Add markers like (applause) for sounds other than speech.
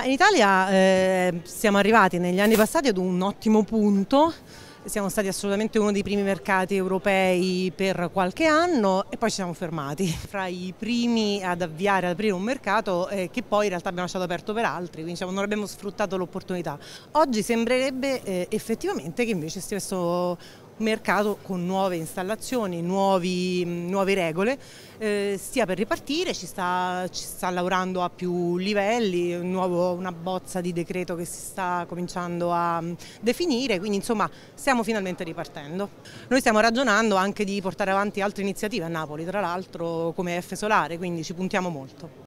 Ma in Italia eh, siamo arrivati negli anni passati ad un ottimo punto siamo stati assolutamente uno dei primi mercati europei per qualche anno e poi ci siamo fermati. (laughs) Fra i primi ad avviare, ad aprire un mercato eh, che poi in realtà abbiamo lasciato aperto per altri, quindi diciamo, non abbiamo sfruttato l'opportunità. Oggi sembrerebbe eh, effettivamente che invece questo mercato con nuove installazioni, nuovi, nuove regole, eh, stia per ripartire, ci sta, ci sta lavorando a più livelli, un nuovo, una bozza di decreto che si sta cominciando a mm, definire, quindi insomma siamo stiamo finalmente ripartendo. Noi stiamo ragionando anche di portare avanti altre iniziative a Napoli, tra l'altro come F Solare, quindi ci puntiamo molto.